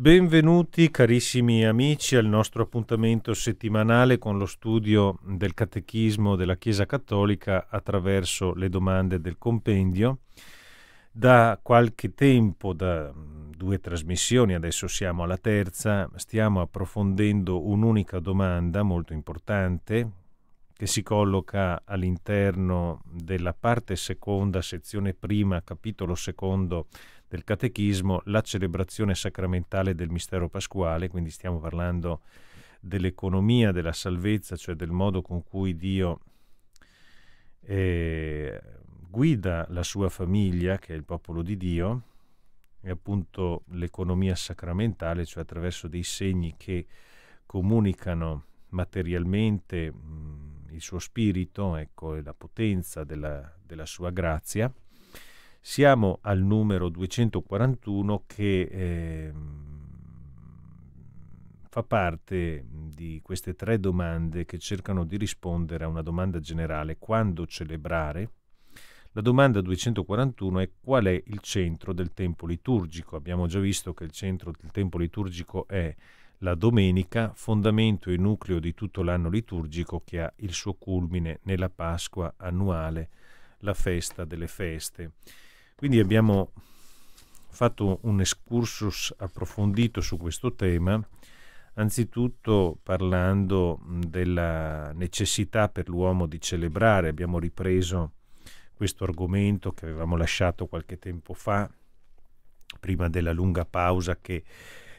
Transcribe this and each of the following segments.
Benvenuti carissimi amici al nostro appuntamento settimanale con lo studio del Catechismo della Chiesa Cattolica attraverso le domande del compendio. Da qualche tempo, da due trasmissioni, adesso siamo alla terza, stiamo approfondendo un'unica domanda molto importante che si colloca all'interno della parte seconda, sezione prima, capitolo secondo del catechismo la celebrazione sacramentale del mistero pasquale, quindi stiamo parlando dell'economia della salvezza, cioè del modo con cui Dio eh, guida la sua famiglia, che è il popolo di Dio, e appunto l'economia sacramentale, cioè attraverso dei segni che comunicano materialmente mh, mm, il suo spirito ecco, e la potenza della, della sua grazia siamo al numero 241 che eh, fa parte di queste tre domande che cercano di rispondere a una domanda generale, quando celebrare? La domanda 241 è qual è il centro del tempo liturgico? Abbiamo già visto che il centro del tempo liturgico è la domenica, fondamento e nucleo di tutto l'anno liturgico che ha il suo culmine nella Pasqua annuale, la festa delle feste. Quindi abbiamo fatto un excursus approfondito su questo tema, anzitutto parlando della necessità per l'uomo di celebrare, abbiamo ripreso questo argomento che avevamo lasciato qualche tempo fa, prima della lunga pausa che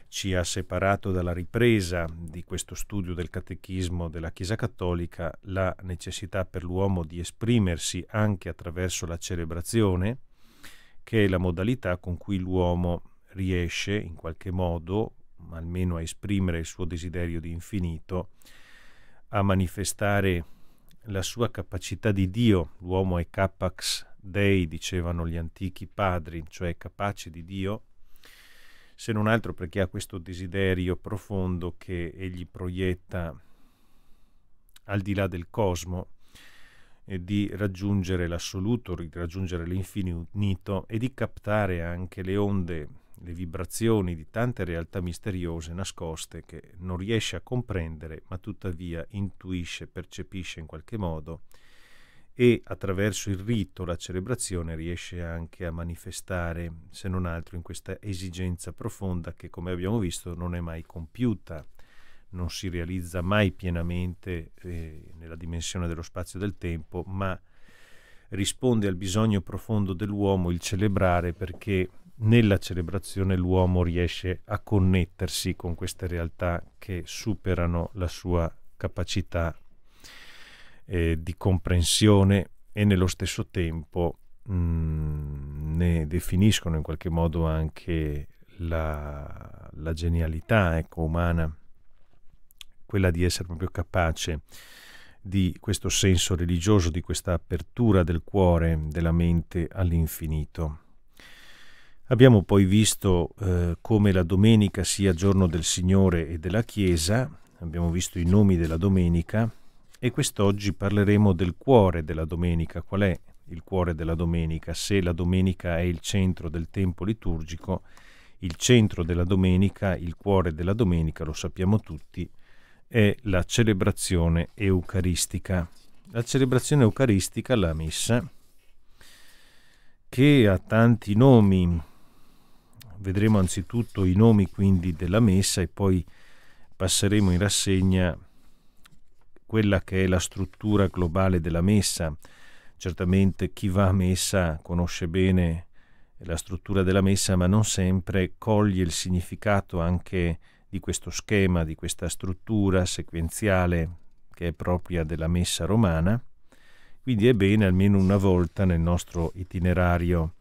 ci ha separato dalla ripresa di questo studio del catechismo della Chiesa Cattolica, la necessità per l'uomo di esprimersi anche attraverso la celebrazione, che è la modalità con cui l'uomo riesce in qualche modo, almeno a esprimere il suo desiderio di infinito, a manifestare la sua capacità di Dio. L'uomo è capax dei, dicevano gli antichi padri, cioè capace di Dio, se non altro perché ha questo desiderio profondo che egli proietta al di là del cosmo di raggiungere l'assoluto, di raggiungere l'infinito e di captare anche le onde, le vibrazioni di tante realtà misteriose nascoste che non riesce a comprendere, ma tuttavia intuisce, percepisce in qualche modo e attraverso il rito, la celebrazione, riesce anche a manifestare, se non altro, in questa esigenza profonda che, come abbiamo visto, non è mai compiuta non si realizza mai pienamente eh, nella dimensione dello spazio e del tempo, ma risponde al bisogno profondo dell'uomo il celebrare perché nella celebrazione l'uomo riesce a connettersi con queste realtà che superano la sua capacità eh, di comprensione e nello stesso tempo mh, mm, ne definiscono in qualche modo anche la, la genialità ecco, umana quella di essere proprio capace di questo senso religioso, di questa apertura del cuore, della mente all'infinito. Abbiamo poi visto eh, come la domenica sia giorno del Signore e della Chiesa, abbiamo visto i nomi della domenica e quest'oggi parleremo del cuore della domenica, qual è il cuore della domenica, se la domenica è il centro del tempo liturgico, il centro della domenica, il cuore della domenica, lo sappiamo tutti, è la celebrazione eucaristica. La celebrazione eucaristica, la messa, che ha tanti nomi, vedremo anzitutto i nomi quindi della messa e poi passeremo in rassegna quella che è la struttura globale della messa. Certamente chi va a messa conosce bene la struttura della messa, ma non sempre coglie il significato anche di questo schema, di questa struttura sequenziale che è propria della messa romana. Quindi è bene almeno una volta nel nostro itinerario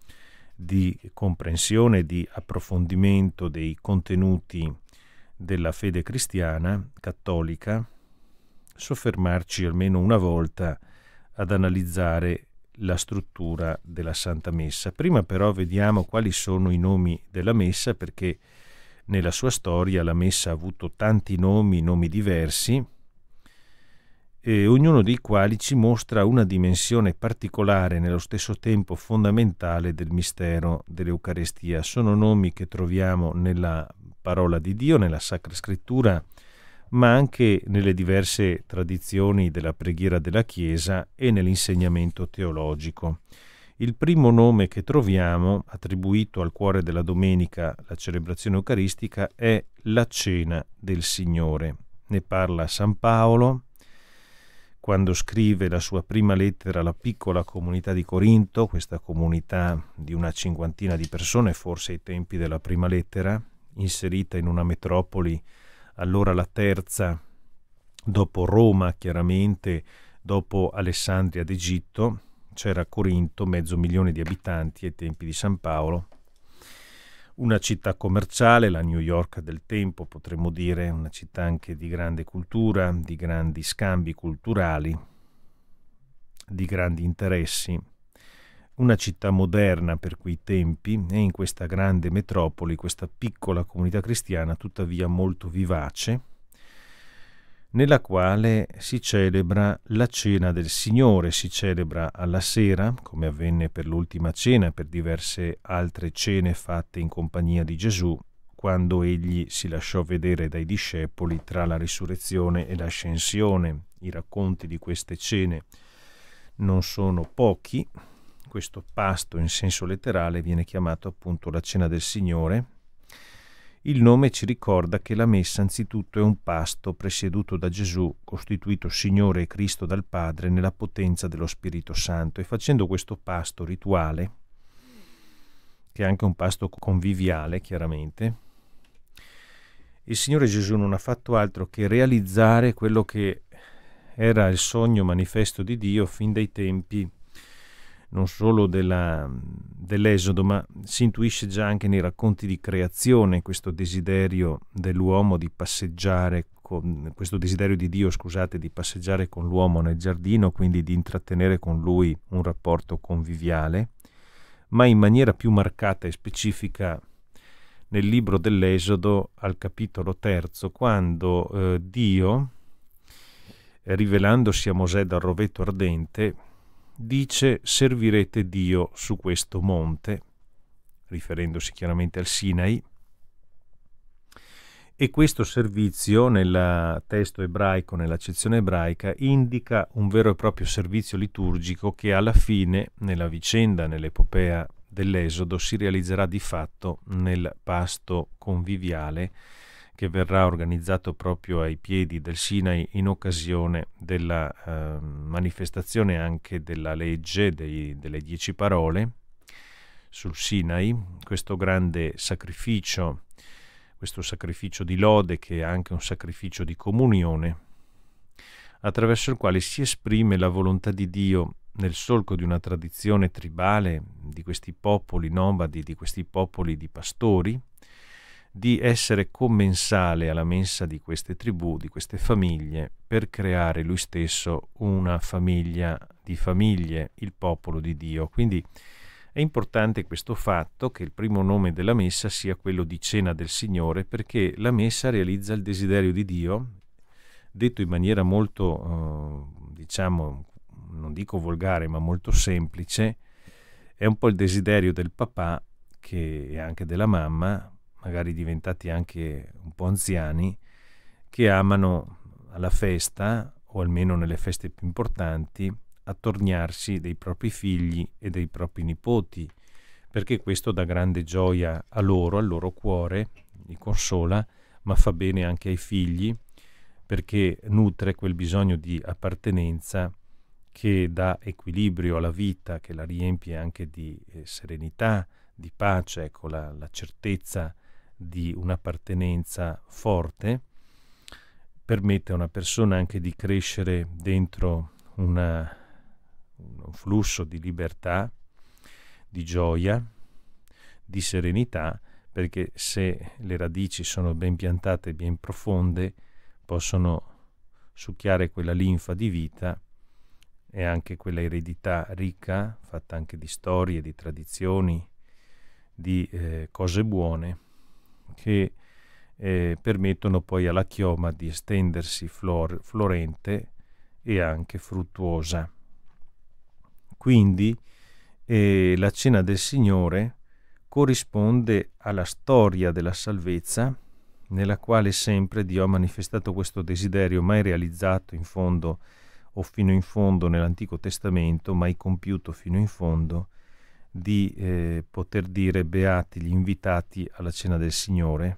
di comprensione, di approfondimento dei contenuti della fede cristiana cattolica, soffermarci almeno una volta ad analizzare la struttura della Santa Messa. Prima però vediamo quali sono i nomi della Messa perché nella sua storia la messa ha avuto tanti nomi, nomi diversi, ognuno dei quali ci mostra una dimensione particolare nello stesso tempo fondamentale del mistero dell'Eucarestia. Sono nomi che troviamo nella parola di Dio, nella Sacra Scrittura, ma anche nelle diverse tradizioni della preghiera della Chiesa e nell'insegnamento teologico il primo nome che troviamo attribuito al cuore della domenica, la celebrazione eucaristica, è la cena del Signore. Ne parla San Paolo quando scrive la sua prima lettera alla piccola comunità di Corinto, questa comunità di una cinquantina di persone, forse ai tempi della prima lettera, inserita in una metropoli, allora la terza, dopo Roma chiaramente, dopo Alessandria d'Egitto, c'era Corinto mezzo milione di abitanti ai tempi di San Paolo, una città commerciale, la New York del tempo, potremmo dire, una città anche di grande cultura, di grandi scambi culturali, di grandi interessi, una città moderna per quei tempi e in questa grande metropoli, questa piccola comunità cristiana tuttavia molto vivace, nella quale si celebra la cena del Signore, si celebra alla sera, come avvenne per l'ultima cena e per diverse altre cene fatte in compagnia di Gesù, quando egli si lasciò vedere dai discepoli tra la risurrezione e l'ascensione. I racconti di queste cene non sono pochi, questo pasto in senso letterale viene chiamato appunto la cena del Signore, il nome ci ricorda che la messa anzitutto è un pasto presieduto da Gesù, costituito Signore e Cristo dal Padre nella potenza dello Spirito Santo e facendo questo pasto rituale, che è anche un pasto conviviale chiaramente, il Signore Gesù non ha fatto altro che realizzare quello che era il sogno manifesto di Dio fin dai tempi non solo della, dell'Esodo, ma si intuisce già anche nei racconti di creazione questo desiderio dell'uomo di passeggiare con, questo desiderio di Dio, scusate, di passeggiare con l'uomo nel giardino, quindi di intrattenere con lui un rapporto conviviale, ma in maniera più marcata e specifica nel libro dell'Esodo al capitolo terzo, quando eh, Dio, rivelandosi a Mosè dal rovetto ardente, dice servirete Dio su questo monte, riferendosi chiaramente al Sinai, e questo servizio nel testo ebraico, nell'accezione ebraica, indica un vero e proprio servizio liturgico che alla fine, nella vicenda, nell'epopea dell'Esodo, si realizzerà di fatto nel pasto conviviale che verrà organizzato proprio ai piedi del Sinai in occasione della eh, manifestazione anche della legge dei, delle dieci parole sul Sinai, questo grande sacrificio, questo sacrificio di lode che è anche un sacrificio di comunione, attraverso il quale si esprime la volontà di Dio nel solco di una tradizione tribale di questi popoli nomadi, di questi popoli di pastori, di essere commensale alla mensa di queste tribù, di queste famiglie, per creare lui stesso una famiglia di famiglie, il popolo di Dio. Quindi è importante questo fatto che il primo nome della messa sia quello di cena del Signore, perché la messa realizza il desiderio di Dio, detto in maniera molto, eh, diciamo, non dico volgare, ma molto semplice, è un po' il desiderio del papà che, e anche della mamma magari diventati anche un po' anziani, che amano alla festa, o almeno nelle feste più importanti, attorniarsi dei propri figli e dei propri nipoti, perché questo dà grande gioia a loro, al loro cuore, li consola, ma fa bene anche ai figli, perché nutre quel bisogno di appartenenza che dà equilibrio alla vita, che la riempie anche di eh, serenità, di pace, ecco la, la certezza di un'appartenenza forte, permette a una persona anche di crescere dentro una, un flusso di libertà, di gioia, di serenità, perché se le radici sono ben piantate, ben profonde, possono succhiare quella linfa di vita e anche quella eredità ricca, fatta anche di storie, di tradizioni, di eh, cose buone, che eh, permettono poi alla chioma di estendersi flor- florente e anche fruttuosa. Quindi eh, la cena del Signore corrisponde alla storia della salvezza nella quale sempre Dio ha manifestato questo desiderio mai realizzato in fondo o fino in fondo nell'Antico Testamento, mai compiuto fino in fondo di eh, poter dire beati gli invitati alla cena del Signore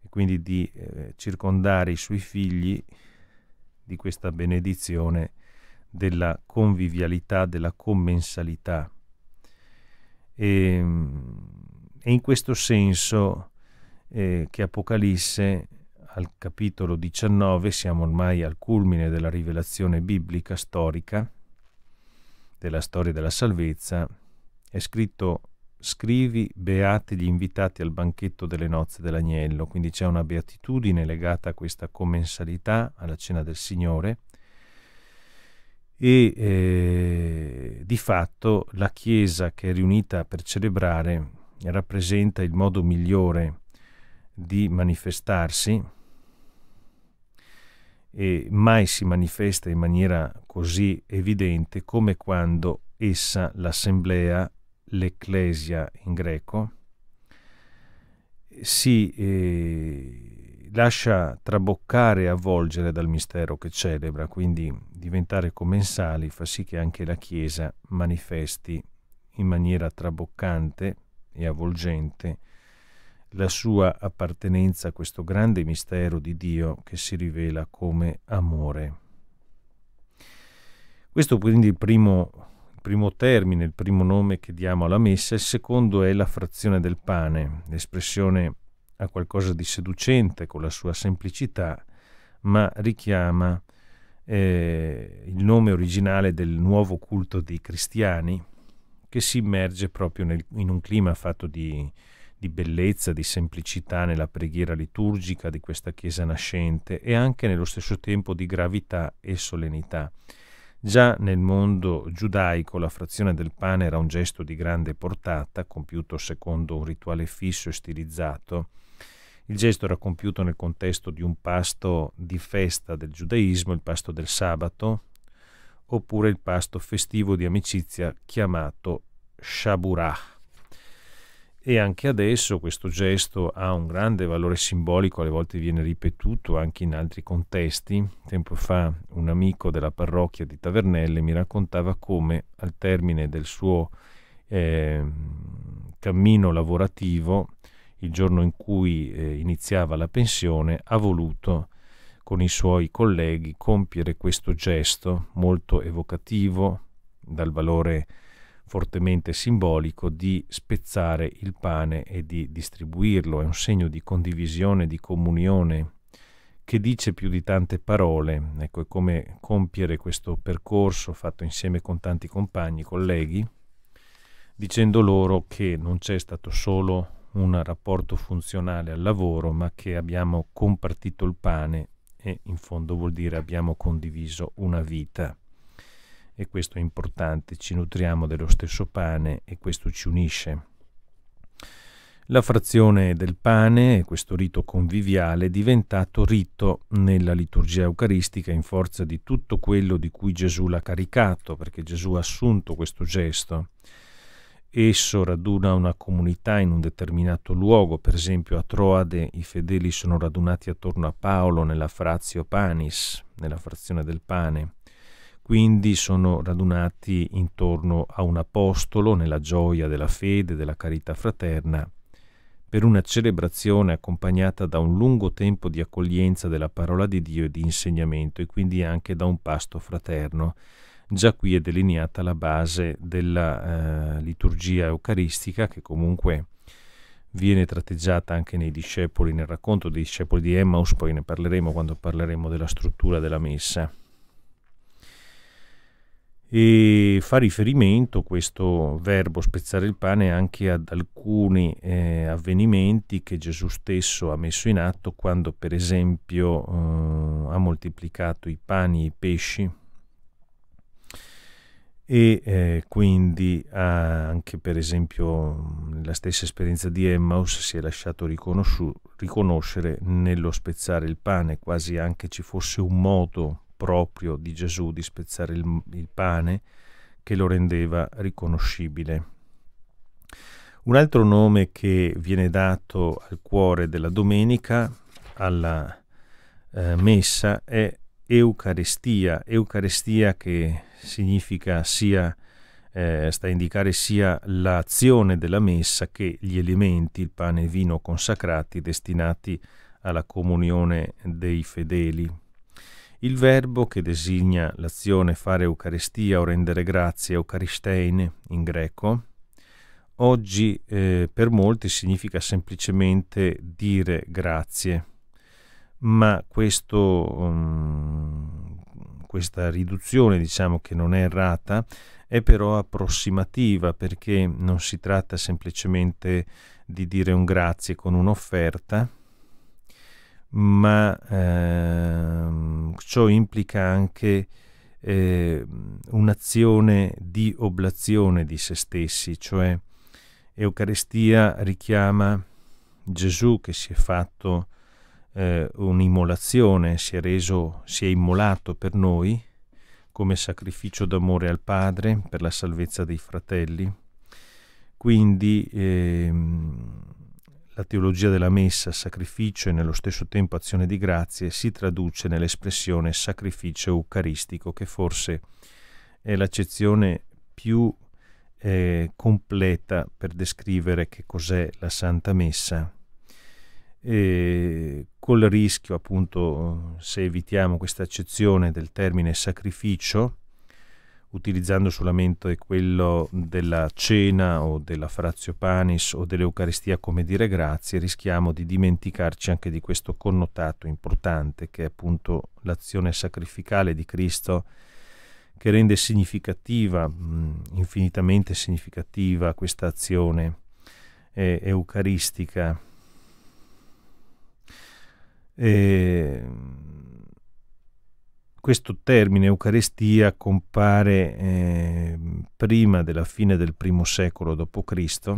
e quindi di eh, circondare i suoi figli di questa benedizione della convivialità, della commensalità. E, ehm, e in questo senso eh, che Apocalisse al capitolo 19, siamo ormai al culmine della rivelazione biblica storica, della storia della salvezza, è scritto scrivi beati gli invitati al banchetto delle nozze dell'agnello, quindi c'è una beatitudine legata a questa commensalità alla cena del Signore e eh, di fatto la Chiesa che è riunita per celebrare rappresenta il modo migliore di manifestarsi e mai si manifesta in maniera così evidente come quando essa, l'assemblea, l'ecclesia in greco, si eh, lascia traboccare e avvolgere dal mistero che celebra, quindi diventare commensali fa sì che anche la Chiesa manifesti in maniera traboccante e avvolgente la sua appartenenza a questo grande mistero di Dio che si rivela come amore. Questo quindi il primo primo termine, il primo nome che diamo alla messa, il secondo è la frazione del pane. L'espressione ha qualcosa di seducente con la sua semplicità, ma richiama eh, il nome originale del nuovo culto dei cristiani che si immerge proprio nel, in un clima fatto di, di bellezza, di semplicità nella preghiera liturgica di questa Chiesa nascente e anche nello stesso tempo di gravità e solennità. Già nel mondo giudaico la frazione del pane era un gesto di grande portata, compiuto secondo un rituale fisso e stilizzato. Il gesto era compiuto nel contesto di un pasto di festa del giudaismo, il pasto del sabato, oppure il pasto festivo di amicizia chiamato Shaburah e anche adesso questo gesto ha un grande valore simbolico, alle volte viene ripetuto anche in altri contesti. Tempo fa un amico della parrocchia di Tavernelle mi raccontava come al termine del suo eh, cammino lavorativo, il giorno in cui eh, iniziava la pensione, ha voluto con i suoi colleghi compiere questo gesto molto evocativo dal valore simbolico fortemente simbolico di spezzare il pane e di distribuirlo, è un segno di condivisione, di comunione, che dice più di tante parole, ecco, è come compiere questo percorso fatto insieme con tanti compagni, colleghi, dicendo loro che non c'è stato solo un rapporto funzionale al lavoro, ma che abbiamo compartito il pane e in fondo vuol dire abbiamo condiviso una vita e questo è importante, ci nutriamo dello stesso pane e questo ci unisce. La frazione del pane, questo rito conviviale, è diventato rito nella liturgia eucaristica in forza di tutto quello di cui Gesù l'ha caricato, perché Gesù ha assunto questo gesto. Esso raduna una comunità in un determinato luogo, per esempio a Troade i fedeli sono radunati attorno a Paolo nella frazio panis, nella frazione del pane. Quindi sono radunati intorno a un apostolo nella gioia della fede, della carità fraterna, per una celebrazione accompagnata da un lungo tempo di accoglienza della parola di Dio e di insegnamento e quindi anche da un pasto fraterno. Già qui è delineata la base della eh, liturgia eucaristica che comunque viene tratteggiata anche nei discepoli, nel racconto dei discepoli di Emmaus, poi ne parleremo quando parleremo della struttura della messa e fa riferimento questo verbo spezzare il pane anche ad alcuni eh, avvenimenti che Gesù stesso ha messo in atto quando per esempio eh, ha moltiplicato i pani e i pesci e eh, quindi anche per esempio nella stessa esperienza di Emmaus si è lasciato riconoscere nello spezzare il pane, quasi anche ci fosse un modo proprio di Gesù di spezzare il, il pane che lo rendeva riconoscibile. Un altro nome che viene dato al cuore della domenica, alla eh, messa, è Eucaristia. Eucaristia che significa sia, eh, sta a indicare sia l'azione della messa che gli elementi, il pane e il vino consacrati destinati alla comunione dei fedeli il verbo che designa l'azione fare Eucaristia o rendere grazie, Eucharistein in greco, oggi eh, per molti significa semplicemente dire grazie, ma questo, um, questa riduzione diciamo che non è errata, è però approssimativa perché non si tratta semplicemente di dire un grazie con un'offerta, ma ehm, ciò implica anche eh, un'azione di oblazione di se stessi, cioè Eucaristia richiama Gesù che si è fatto eh, un'immolazione, si è, reso, si è immolato per noi come sacrificio d'amore al Padre per la salvezza dei fratelli. Quindi ehm, la teologia della messa, sacrificio e nello stesso tempo azione di grazie, si traduce nell'espressione sacrificio eucaristico, che forse è l'accezione più eh, completa per descrivere che cos'è la Santa Messa. E col rischio, appunto, se evitiamo questa accezione del termine sacrificio, utilizzando solamente quello della cena o della frazio panis o dell'Eucaristia come dire grazie, rischiamo di dimenticarci anche di questo connotato importante che è appunto l'azione sacrificale di Cristo che rende significativa, infinitamente significativa questa azione eh, eucaristica. E, questo termine Eucaristia compare eh, prima della fine del primo secolo d.C.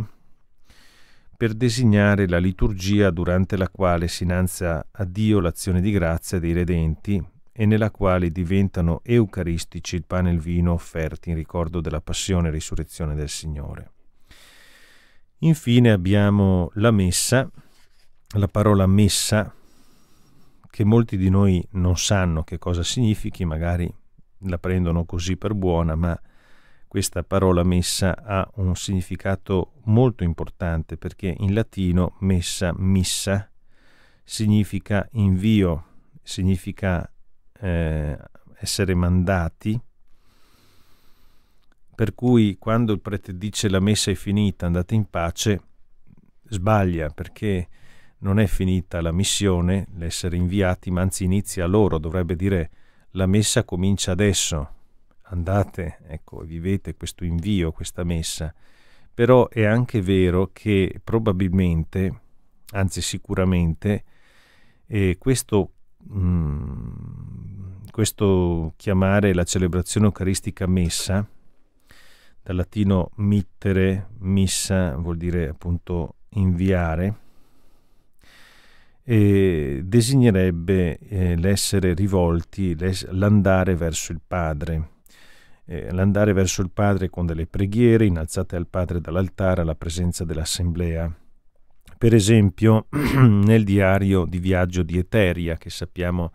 per designare la liturgia durante la quale si innalza a Dio l'azione di grazia dei redenti e nella quale diventano eucaristici il pane e il vino offerti in ricordo della passione e risurrezione del Signore. Infine abbiamo la messa, la parola messa che molti di noi non sanno che cosa significhi, magari la prendono così per buona, ma questa parola messa ha un significato molto importante perché in latino messa, missa, significa invio, significa eh, essere mandati, per cui quando il prete dice la messa è finita, andate in pace, sbaglia perché non è finita la missione, l'essere inviati, ma anzi inizia loro, dovrebbe dire la messa comincia adesso, andate, ecco, vivete questo invio, questa messa. Però è anche vero che probabilmente, anzi sicuramente, eh, questo, mh, mm, questo chiamare la celebrazione eucaristica messa, dal latino mittere, missa vuol dire appunto inviare, eh, designerebbe eh, l'essere rivolti, l'ess- l'andare verso il Padre. Eh, l'andare verso il Padre con delle preghiere innalzate al Padre dall'altare alla presenza dell'assemblea. Per esempio nel diario di viaggio di Eteria, che sappiamo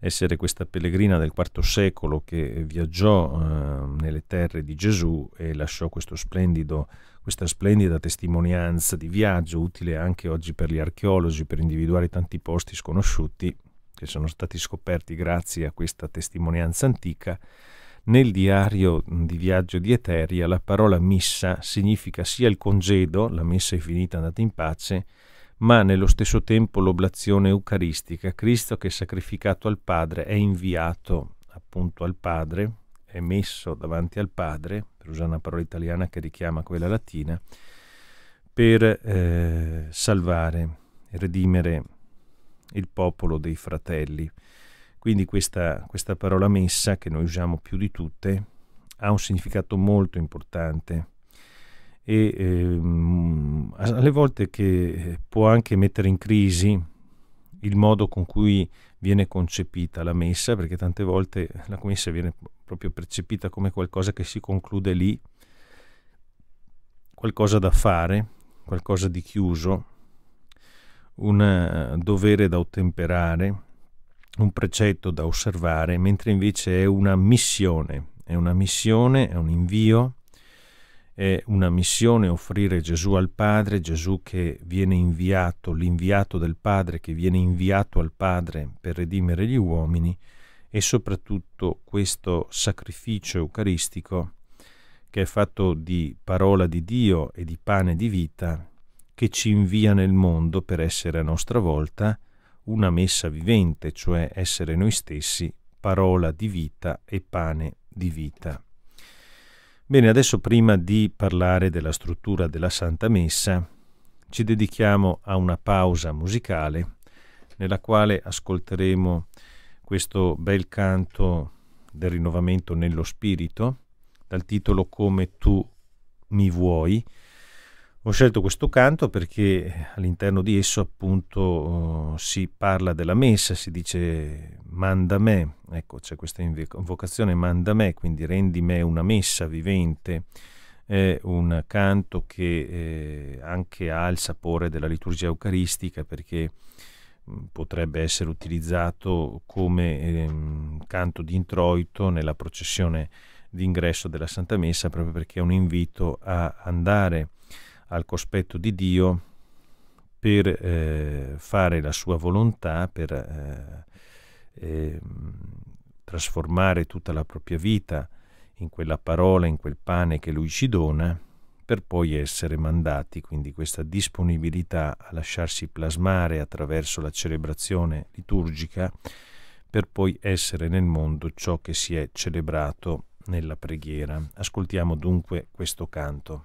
essere questa pellegrina del IV secolo che viaggiò eh, nelle terre di Gesù e lasciò questo splendido questa splendida testimonianza di viaggio, utile anche oggi per gli archeologi, per individuare tanti posti sconosciuti che sono stati scoperti grazie a questa testimonianza antica, nel diario di viaggio di Eteria la parola missa significa sia il congedo, la messa è finita, andate in pace, ma nello stesso tempo l'oblazione eucaristica, Cristo che è sacrificato al Padre è inviato appunto al Padre è messo davanti al padre, per usare una parola italiana che richiama quella latina, per eh, salvare e redimere il popolo dei fratelli. Quindi questa, questa parola messa, che noi usiamo più di tutte, ha un significato molto importante e ehm, alle volte che può anche mettere in crisi il modo con cui viene concepita la messa, perché tante volte la messa viene proprio percepita come qualcosa che si conclude lì, qualcosa da fare, qualcosa di chiuso, un eh, dovere da ottemperare, un precetto da osservare, mentre invece è una missione, è una missione, è un invio è una missione offrire Gesù al Padre, Gesù che viene inviato, l'inviato del Padre che viene inviato al Padre per redimere gli uomini e soprattutto questo sacrificio eucaristico che è fatto di parola di Dio e di pane di vita che ci invia nel mondo per essere a nostra volta una messa vivente, cioè essere noi stessi parola di vita e pane di vita. Bene, adesso prima di parlare della struttura della Santa Messa, ci dedichiamo a una pausa musicale nella quale ascolteremo questo bel canto del rinnovamento nello spirito dal titolo Come tu mi vuoi ho scelto questo canto perché all'interno di esso appunto si parla della messa, si dice manda me, ecco c'è questa invocazione manda me, quindi rendi me una messa vivente, è un canto che eh, anche ha il sapore della liturgia eucaristica perché mm, potrebbe essere utilizzato come eh, canto di introito nella processione d'ingresso della Santa Messa proprio perché è un invito a andare a al cospetto di Dio per eh, fare la sua volontà, per eh, eh, trasformare tutta la propria vita in quella parola, in quel pane che lui ci dona, per poi essere mandati, quindi questa disponibilità a lasciarsi plasmare attraverso la celebrazione liturgica, per poi essere nel mondo ciò che si è celebrato nella preghiera. Ascoltiamo dunque questo canto.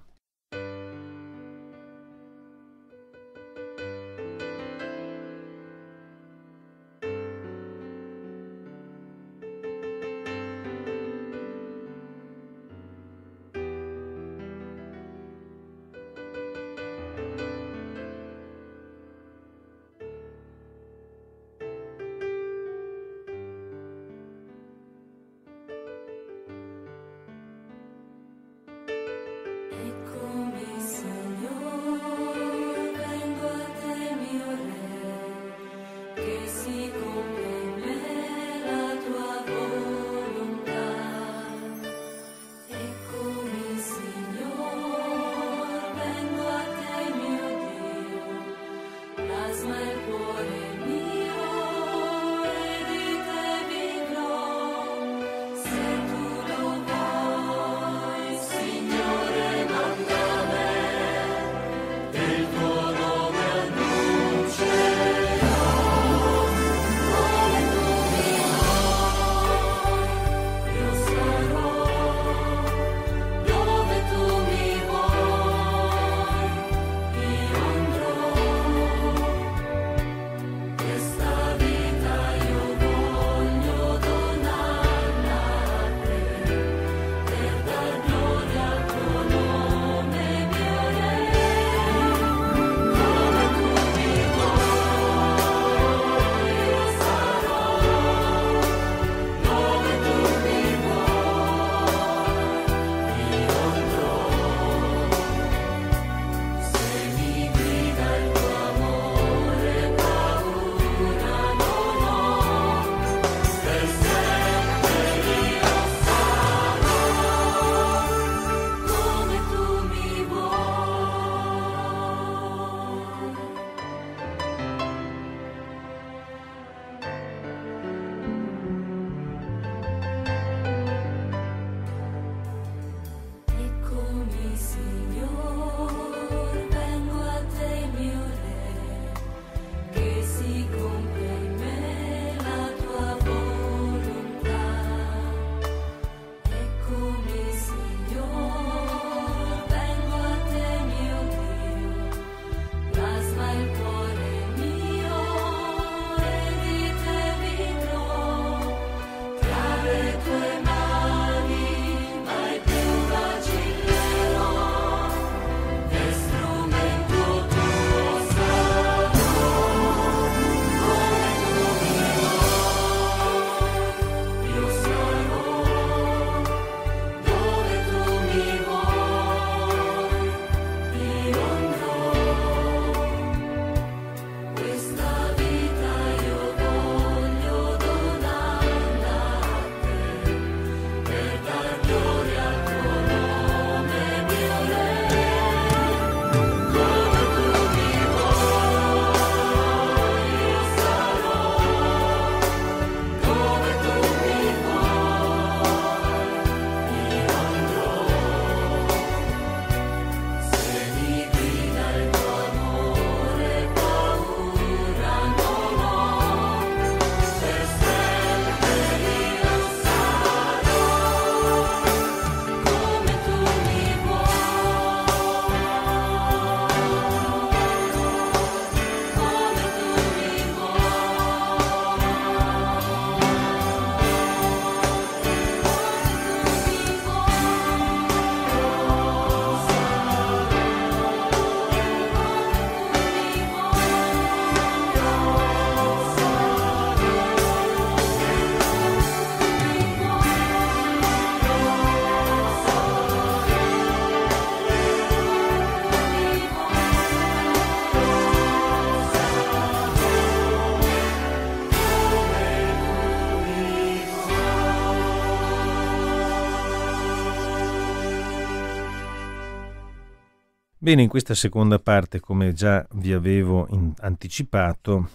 Bene, in questa seconda parte, come già vi avevo in- anticipato,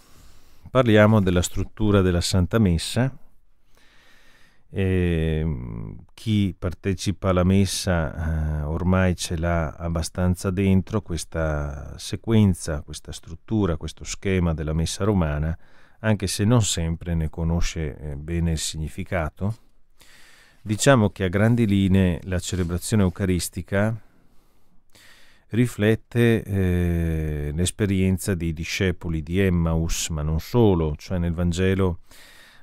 parliamo della struttura della Santa Messa. E ehm, chi partecipa alla messa eh, ormai ce l'ha abbastanza dentro questa sequenza, questa struttura, questo schema della messa romana, anche se non sempre ne conosce eh, bene il significato. Diciamo che a grandi linee la celebrazione eucaristica riflette eh, l'esperienza dei discepoli di Emmaus, ma non solo, cioè nel Vangelo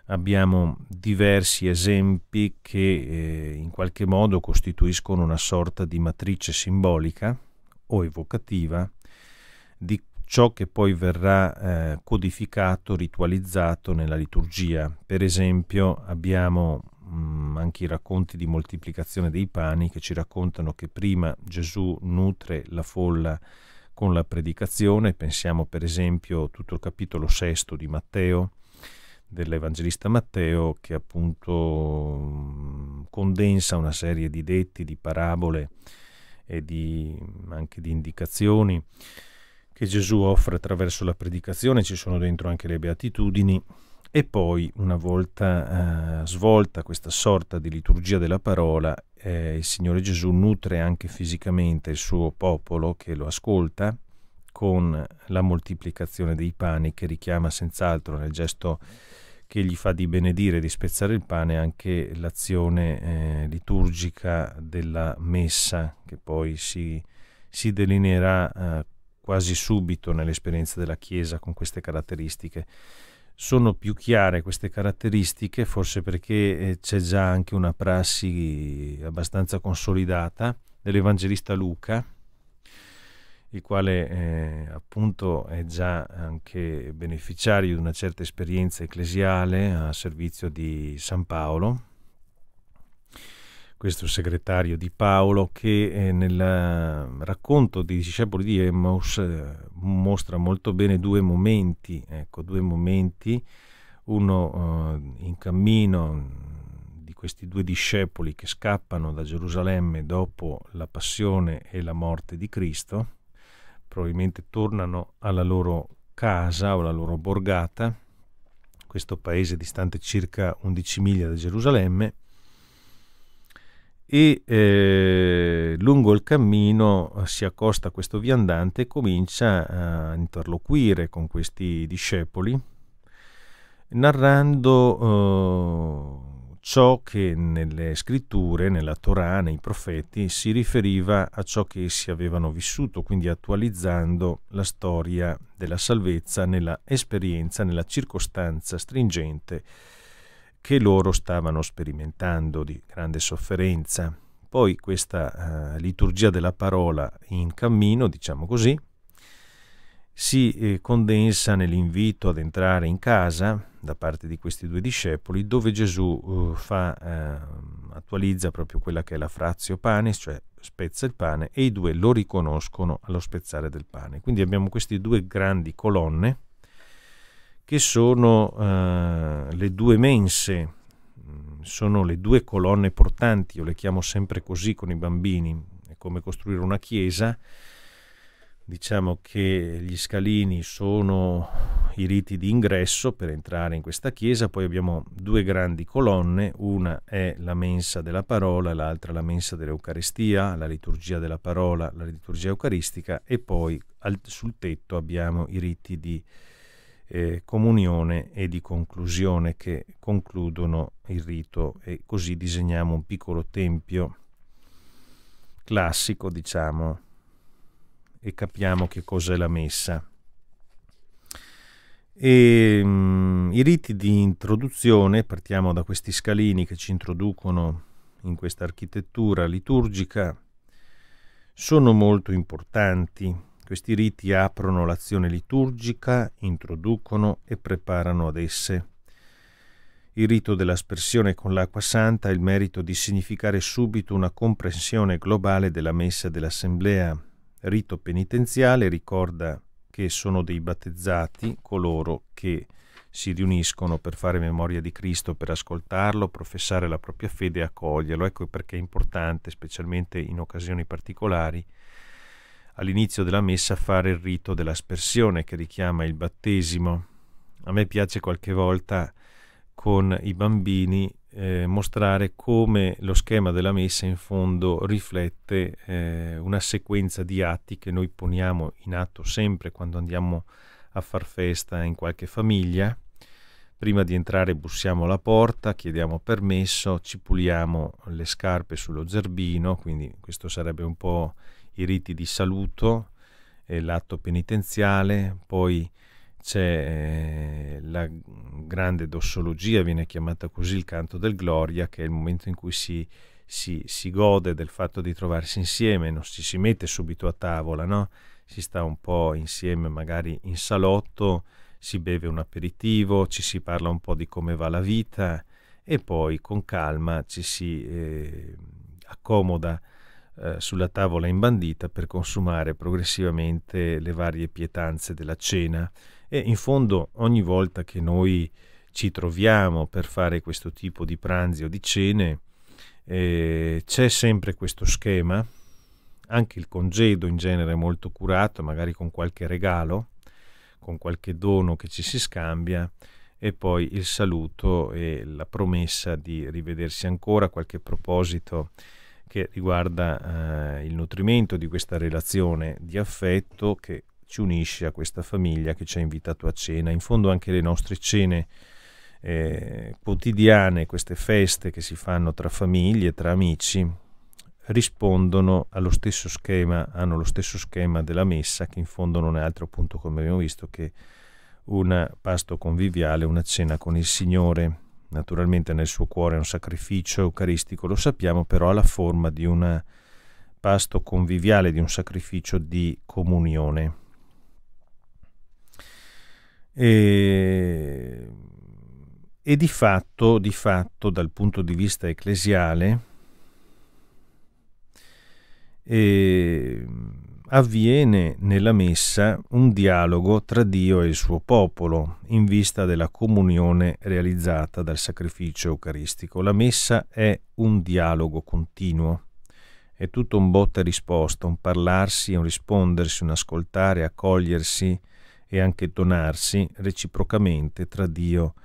abbiamo diversi esempi che eh, in qualche modo costituiscono una sorta di matrice simbolica o evocativa di ciò che poi verrà eh, codificato, ritualizzato nella liturgia. Per esempio abbiamo ma anche i racconti di moltiplicazione dei pani che ci raccontano che prima Gesù nutre la folla con la predicazione, pensiamo per esempio a tutto il capitolo sesto di Matteo, dell'Evangelista Matteo, che appunto condensa una serie di detti, di parabole e di, anche di indicazioni che Gesù offre attraverso la predicazione, ci sono dentro anche le beatitudini e poi, una volta eh, svolta questa sorta di liturgia della parola, eh, il Signore Gesù nutre anche fisicamente il suo popolo che lo ascolta con la moltiplicazione dei pani che richiama senz'altro nel gesto che gli fa di benedire, di spezzare il pane, anche l'azione eh, liturgica della messa che poi si, si delineerà eh, quasi subito nell'esperienza della Chiesa con queste caratteristiche sono più chiare queste caratteristiche, forse perché eh, c'è già anche una prassi abbastanza consolidata dell'Evangelista Luca, il quale eh, appunto è già anche beneficiario di una certa esperienza ecclesiale a servizio di San Paolo questo segretario di Paolo che eh, nel eh, racconto dei discepoli di Emmaus eh, mostra molto bene due momenti, ecco, due momenti, uno in cammino di questi due discepoli che scappano da Gerusalemme dopo la passione e la morte di Cristo, probabilmente tornano alla loro casa o alla loro borgata, questo paese distante circa 11 miglia da Gerusalemme, e eh, lungo il cammino eh, si accosta questo viandante e comincia a interloquire con questi discepoli, narrando eh, ciò che nelle scritture, nella Torah, nei profeti, si riferiva a ciò che essi avevano vissuto, quindi attualizzando la storia della salvezza nella esperienza, nella circostanza stringente che loro stavano sperimentando di grande sofferenza. Poi questa eh, liturgia della parola in cammino, diciamo così, si eh, condensa nell'invito ad entrare in casa da parte di questi due discepoli, dove Gesù eh, fa, ehm, attualizza proprio quella che è la frazio panis, cioè spezza il pane, e i due lo riconoscono allo spezzare del pane. Quindi abbiamo queste due grandi colonne che sono eh, le due mense, mm, sono le due colonne portanti, io le chiamo sempre così con i bambini, è come costruire una chiesa, diciamo che gli scalini sono i riti di ingresso per entrare in questa chiesa, poi abbiamo due grandi colonne, una è la mensa della parola, l'altra la mensa dell'Eucaristia, la liturgia della parola, la liturgia eucaristica e poi al, sul tetto abbiamo i riti di eh, comunione e di conclusione che concludono il rito e così disegniamo un piccolo tempio classico, diciamo, e capiamo che cos'è la messa. E, mh, mm, I riti di introduzione, partiamo da questi scalini che ci introducono in questa architettura liturgica, sono molto importanti questi riti aprono l'azione liturgica, introducono e preparano ad esse. Il rito dell'aspersione con l'acqua santa ha il merito di significare subito una comprensione globale della messa dell'assemblea. Rito penitenziale ricorda che sono dei battezzati coloro che si riuniscono per fare memoria di Cristo, per ascoltarlo, professare la propria fede e accoglierlo. Ecco perché è importante, specialmente in occasioni particolari, all'inizio della messa fare il rito dell'aspersione che richiama il battesimo. A me piace qualche volta con i bambini eh, mostrare come lo schema della messa in fondo riflette eh, una sequenza di atti che noi poniamo in atto sempre quando andiamo a far festa in qualche famiglia. Prima di entrare bussiamo alla porta, chiediamo permesso, ci puliamo le scarpe sullo zerbino, quindi questo sarebbe un po' i riti di saluto, e l'atto penitenziale, poi c'è eh, la grande dossologia, viene chiamata così il canto del Gloria, che è il momento in cui si, si, si gode del fatto di trovarsi insieme, non si, si mette subito a tavola, no? si sta un po' insieme magari in salotto, si beve un aperitivo, ci si parla un po' di come va la vita e poi con calma ci si eh, accomoda eh, sulla tavola imbandita per consumare progressivamente le varie pietanze della cena e in fondo ogni volta che noi ci troviamo per fare questo tipo di pranzi o di cene eh, c'è sempre questo schema anche il congedo in genere è molto curato magari con qualche regalo con qualche dono che ci si scambia e poi il saluto e la promessa di rivedersi ancora qualche proposito che riguarda eh, il nutrimento di questa relazione di affetto che ci unisce a questa famiglia che ci ha invitato a cena. In fondo anche le nostre cene eh, quotidiane, queste feste che si fanno tra famiglie, tra amici, rispondono allo stesso schema, hanno lo stesso schema della messa che in fondo non è altro appunto come abbiamo visto che un pasto conviviale, una cena con il Signore. Naturalmente nel suo cuore è un sacrificio eucaristico, lo sappiamo, però ha la forma di un pasto conviviale, di un sacrificio di comunione. E, e di, fatto, di fatto, dal punto di vista ecclesiale, e, ehm, avviene nella messa un dialogo tra Dio e il suo popolo in vista della comunione realizzata dal sacrificio eucaristico. La messa è un dialogo continuo, è tutto un botta e risposta, un parlarsi, un rispondersi, un ascoltare, accogliersi e anche donarsi reciprocamente tra Dio e Dio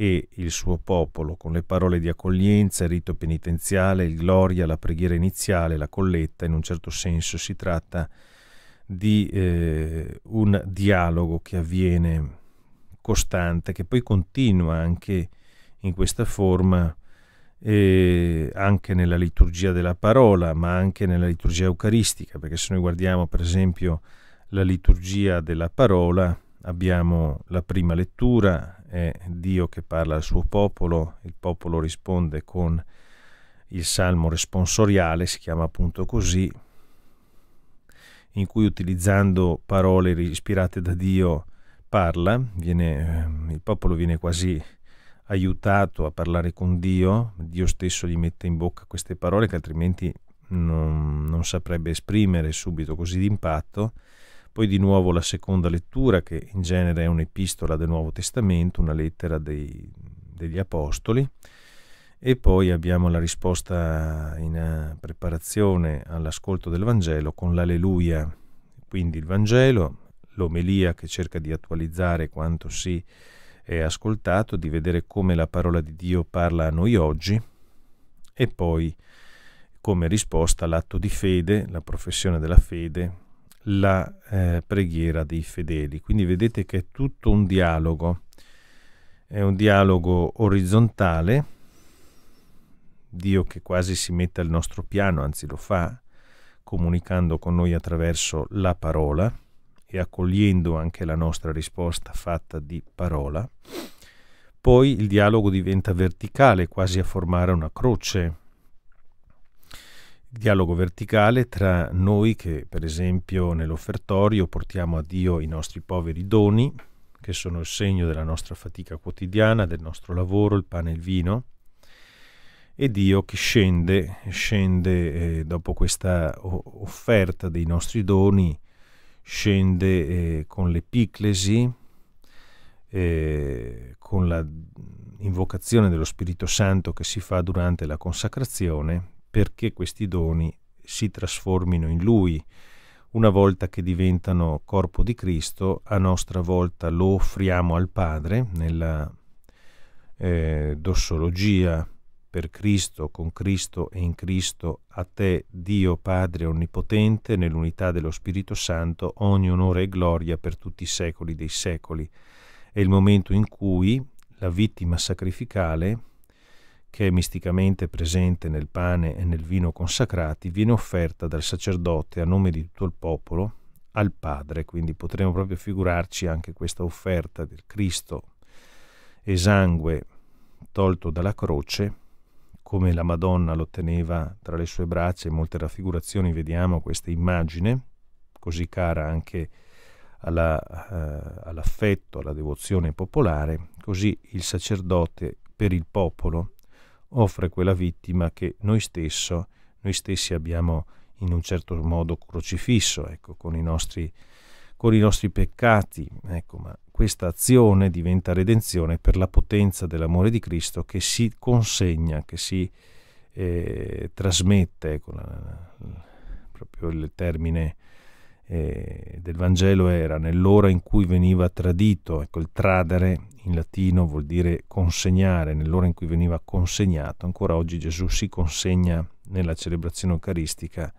e il suo popolo con le parole di accoglienza, il rito penitenziale, il gloria, la preghiera iniziale, la colletta, in un certo senso si tratta di eh, un dialogo che avviene costante, che poi continua anche in questa forma eh, anche nella liturgia della parola, ma anche nella liturgia eucaristica, perché se noi guardiamo per esempio la liturgia della parola, abbiamo la prima lettura, è Dio che parla al suo popolo, il popolo risponde con il salmo responsoriale, si chiama appunto così, in cui utilizzando parole ispirate da Dio parla, viene, ehm, il popolo viene quasi aiutato a parlare con Dio, Dio stesso gli mette in bocca queste parole che altrimenti non, non saprebbe esprimere subito così d'impatto poi di nuovo la seconda lettura che in genere è un'epistola del Nuovo Testamento, una lettera dei, degli Apostoli e poi abbiamo la risposta in eh, preparazione all'ascolto del Vangelo con l'Alleluia, quindi il Vangelo, l'omelia che cerca di attualizzare quanto si è ascoltato, di vedere come la parola di Dio parla a noi oggi e poi come risposta l'atto di fede, la professione della fede la eh, preghiera dei fedeli. Quindi vedete che è tutto un dialogo, è un dialogo orizzontale, Dio che quasi si mette al nostro piano, anzi lo fa, comunicando con noi attraverso la parola e accogliendo anche la nostra risposta fatta di parola. Poi il dialogo diventa verticale, quasi a formare una croce, dialogo verticale tra noi che per esempio nell'offertorio portiamo a Dio i nostri poveri doni, che sono il segno della nostra fatica quotidiana, del nostro lavoro, il pane e il vino, e Dio che scende, scende eh, dopo questa offerta dei nostri doni, scende eh, con l'epiclesi, eh, con l'invocazione dello Spirito Santo che si fa durante la consacrazione perché questi doni si trasformino in Lui. Una volta che diventano corpo di Cristo, a nostra volta lo offriamo al Padre nella eh, dossologia per Cristo, con Cristo e in Cristo, a te Dio Padre Onnipotente, nell'unità dello Spirito Santo, ogni onore e gloria per tutti i secoli dei secoli. È il momento in cui la vittima sacrificale che è misticamente presente nel pane e nel vino consacrati, viene offerta dal sacerdote a nome di tutto il popolo al Padre, quindi potremmo proprio figurarci anche questa offerta del Cristo esangue tolto dalla croce, come la Madonna lo teneva tra le sue braccia, in molte raffigurazioni vediamo questa immagine, così cara anche alla, eh, all'affetto, alla devozione popolare, così il sacerdote per il popolo offre quella vittima che noi, stesso, noi stessi abbiamo in un certo modo crocifisso, ecco, con, i nostri, con i nostri, peccati. Ecco, ma questa azione diventa redenzione per la potenza dell'amore di Cristo che si consegna, che si eh, trasmette, ecco, la, la, proprio il termine eh, del Vangelo era nell'ora in cui veniva tradito, ecco, il tradere in latino vuol dire consegnare, nell'ora in cui veniva consegnato, ancora oggi Gesù si consegna nella celebrazione eucaristica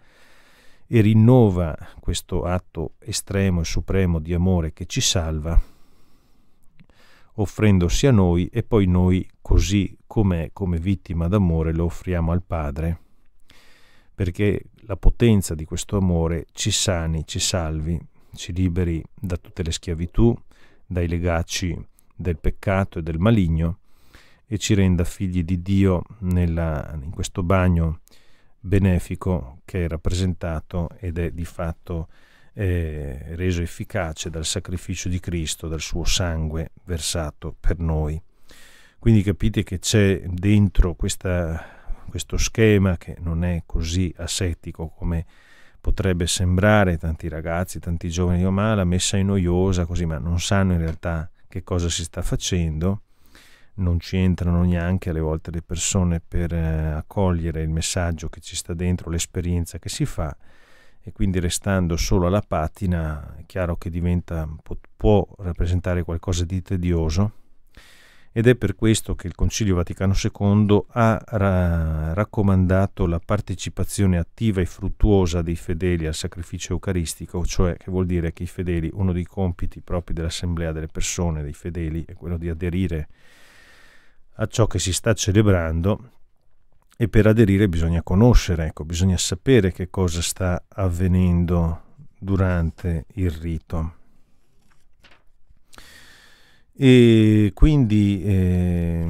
e rinnova questo atto estremo e supremo di amore che ci salva, offrendosi a noi e poi noi così com'è, come vittima d'amore, lo offriamo al Padre, perché la potenza di questo amore ci sani, ci salvi, ci liberi da tutte le schiavitù, dai legacci del peccato e del maligno e ci renda figli di Dio nella, in questo bagno benefico che è rappresentato ed è di fatto eh, reso efficace dal sacrificio di Cristo, dal suo sangue versato per noi. Quindi capite che c'è dentro questa, questo schema che non è così asettico come potrebbe sembrare, tanti ragazzi, tanti giovani, dicono oh, ma la messa è noiosa così, ma non sanno in realtà che cosa si sta facendo, non ci entrano neanche alle volte le persone per eh, accogliere il messaggio che ci sta dentro, l'esperienza che si fa e quindi restando solo alla patina è chiaro che diventa, può, può rappresentare qualcosa di tedioso ed è per questo che il Concilio Vaticano II ha ra- raccomandato la partecipazione attiva e fruttuosa dei fedeli al sacrificio eucaristico, cioè che vuol dire che i fedeli, uno dei compiti propri dell'assemblea delle persone, dei fedeli, è quello di aderire a ciò che si sta celebrando e per aderire bisogna conoscere, ecco, bisogna sapere che cosa sta avvenendo durante il rito. E quindi eh,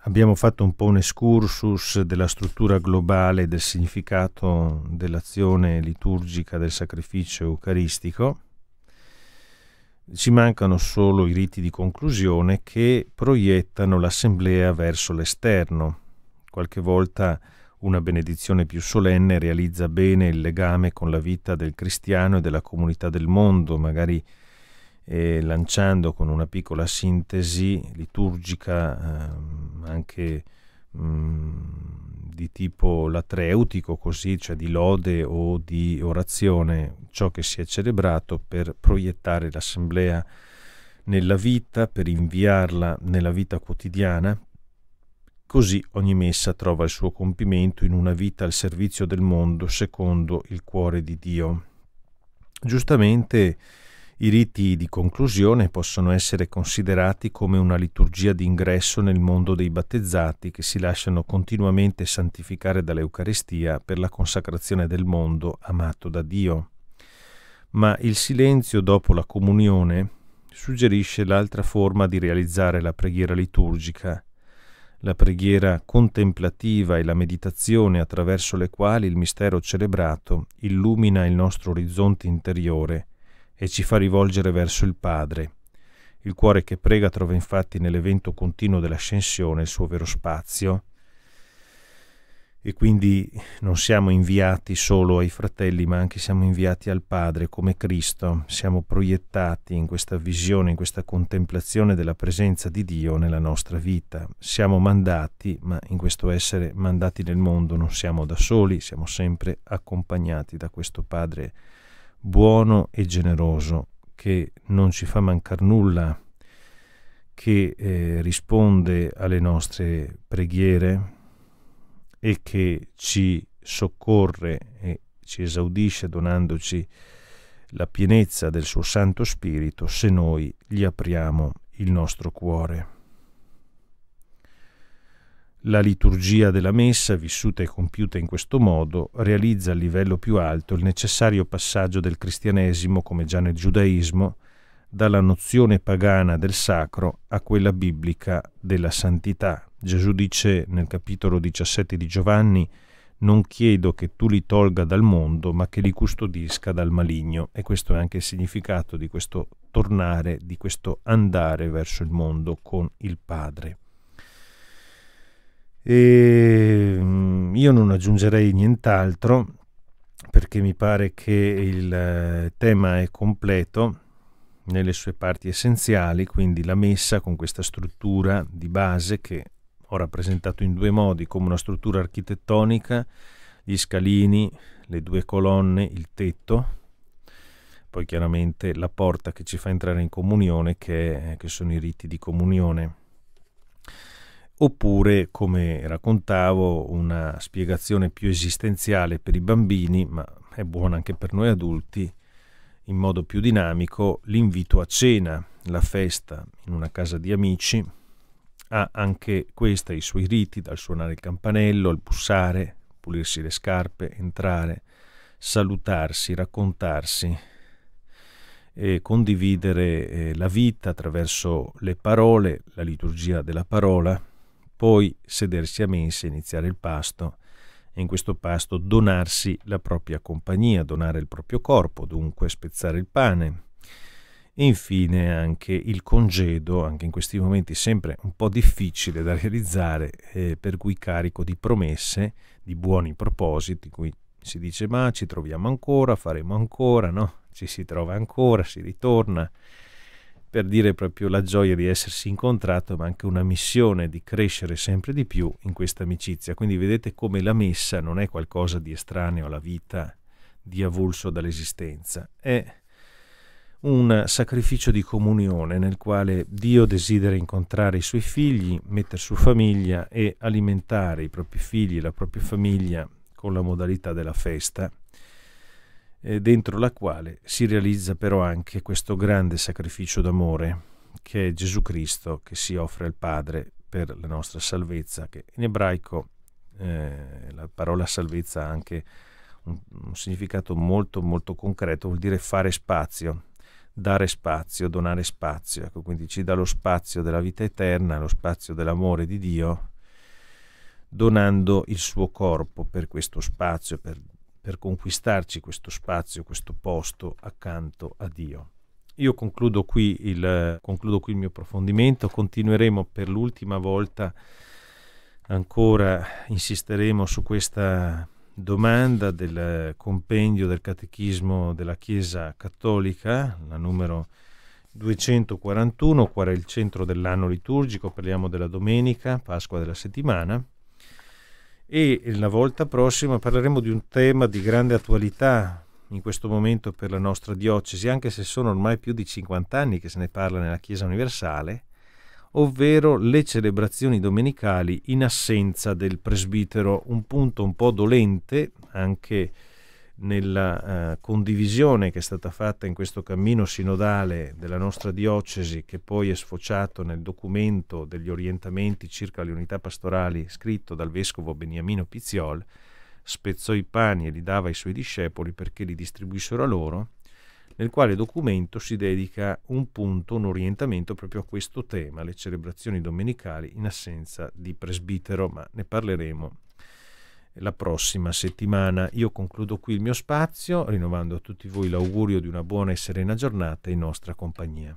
abbiamo fatto un po' un excursus della struttura globale del significato dell'azione liturgica del sacrificio eucaristico. Ci mancano solo i riti di conclusione che proiettano l'assemblea verso l'esterno. Qualche volta una benedizione più solenne realizza bene il legame con la vita del cristiano e della comunità del mondo, magari e lanciando con una piccola sintesi liturgica ehm, anche mm, di tipo latreutico così, cioè di lode o di orazione, ciò che si è celebrato per proiettare l'assemblea nella vita, per inviarla nella vita quotidiana, Così ogni messa trova il suo compimento in una vita al servizio del mondo secondo il cuore di Dio. Giustamente i riti di conclusione possono essere considerati come una liturgia d'ingresso nel mondo dei battezzati che si lasciano continuamente santificare dall'Eucaristia per la consacrazione del mondo amato da Dio. Ma il silenzio dopo la comunione suggerisce l'altra forma di realizzare la preghiera liturgica, la preghiera contemplativa e la meditazione attraverso le quali il mistero celebrato illumina il nostro orizzonte interiore e ci fa rivolgere verso il Padre. Il cuore che prega trova infatti nell'evento continuo dell'ascensione il suo vero spazio e quindi non siamo inviati solo ai fratelli, ma anche siamo inviati al Padre come Cristo, siamo proiettati in questa visione, in questa contemplazione della presenza di Dio nella nostra vita. Siamo mandati, ma in questo essere mandati nel mondo non siamo da soli, siamo sempre accompagnati da questo Padre buono e generoso, che non ci fa mancare nulla, che eh, risponde alle nostre preghiere e che ci soccorre e ci esaudisce donandoci la pienezza del suo Santo Spirito se noi gli apriamo il nostro cuore. La liturgia della messa, vissuta e compiuta in questo modo, realizza a livello più alto il necessario passaggio del cristianesimo, come già nel giudaismo, dalla nozione pagana del sacro a quella biblica della santità. Gesù dice nel capitolo 17 di Giovanni, non chiedo che tu li tolga dal mondo, ma che li custodisca dal maligno. E questo è anche il significato di questo tornare, di questo andare verso il mondo con il Padre. E mm, io non aggiungerei nient'altro perché mi pare che il eh, tema è completo nelle sue parti essenziali, quindi la messa con questa struttura di base che ho rappresentato in due modi, come una struttura architettonica, gli scalini, le due colonne, il tetto, poi chiaramente la porta che ci fa entrare in comunione, che, che sono i riti di comunione oppure, come raccontavo, una spiegazione più esistenziale per i bambini, ma è buona anche per noi adulti, in modo più dinamico, l'invito a cena, la festa in una casa di amici, ha anche questa i suoi riti, dal suonare il campanello, al bussare, pulirsi le scarpe, entrare, salutarsi, raccontarsi, e condividere eh, la vita attraverso le parole, la liturgia della parola, poi sedersi a mensa e iniziare il pasto e in questo pasto donarsi la propria compagnia, donare il proprio corpo, dunque spezzare il pane. E infine anche il congedo, anche in questi momenti sempre un po' difficile da realizzare, eh, per cui carico di promesse, di buoni propositi, cui si dice ma ci troviamo ancora, faremo ancora, no? Ci si trova ancora, si ritorna per dire proprio la gioia di essersi incontrato, ma anche una missione di crescere sempre di più in questa amicizia. Quindi vedete come la messa non è qualcosa di estraneo alla vita, di avulso dall'esistenza, è un sacrificio di comunione nel quale Dio desidera incontrare i suoi figli, mettere su famiglia e alimentare i propri figli, la propria famiglia con la modalità della festa dentro la quale si realizza però anche questo grande sacrificio d'amore che è Gesù Cristo che si offre al Padre per la nostra salvezza, che in ebraico eh, la parola salvezza ha anche un, un significato molto molto concreto, vuol dire fare spazio, dare spazio, donare spazio, ecco, quindi ci dà lo spazio della vita eterna, lo spazio dell'amore di Dio, donando il suo corpo per questo spazio, per per conquistarci questo spazio, questo posto accanto a Dio. Io concludo qui il, concludo qui il mio approfondimento, continueremo per l'ultima volta, ancora insisteremo su questa domanda del compendio del catechismo della Chiesa Cattolica, la numero 241, qual è il centro dell'anno liturgico, parliamo della domenica, Pasqua della settimana, e la volta prossima parleremo di un tema di grande attualità in questo momento per la nostra diocesi, anche se sono ormai più di 50 anni che se ne parla nella Chiesa Universale, ovvero le celebrazioni domenicali in assenza del presbitero, un punto un po' dolente anche nella eh, condivisione che è stata fatta in questo cammino sinodale della nostra diocesi, che poi è sfociato nel documento degli orientamenti circa le unità pastorali scritto dal vescovo Beniamino Pizziol, spezzò i pani e li dava ai suoi discepoli perché li distribuissero a loro, nel quale documento si dedica un punto, un orientamento proprio a questo tema, le celebrazioni domenicali in assenza di presbitero, ma ne parleremo la prossima settimana. Io concludo qui il mio spazio, rinnovando a tutti voi l'augurio di una buona e serena giornata in nostra compagnia.